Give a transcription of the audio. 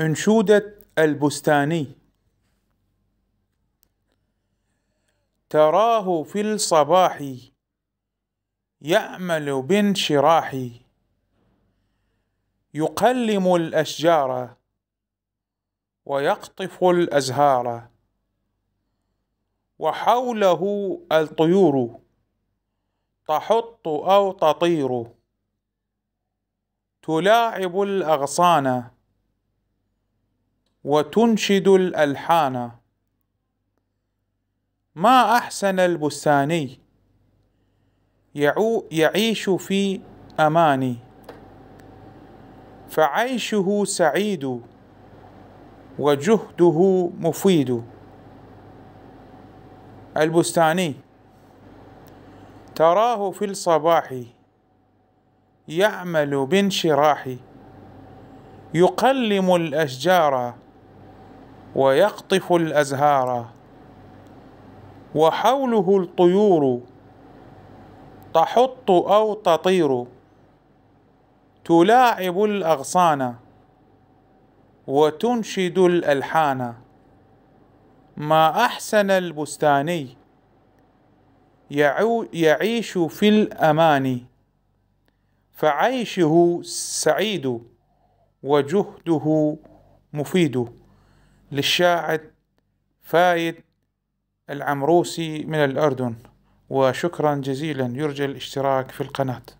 أنشودة البستاني تراه في الصباح يأمل بانشراح يقلم الأشجار ويقطف الأزهار وحوله الطيور تحط أو تطير تلاعب الأغصان وتنشد الألحان ما أحسن البستاني يعيش في أمان فعيشه سعيد وجهده مفيد البستاني تراه في الصباح يعمل بانشراح يقلم الأشجار ويقطف الازهار وحوله الطيور تحط او تطير تلاعب الاغصان وتنشد الالحان ما احسن البستاني يعيش في الامان فعيشه سعيد وجهده مفيد للشاعر فايد العمروسي من الأردن وشكرا جزيلا يرجى الاشتراك في القناة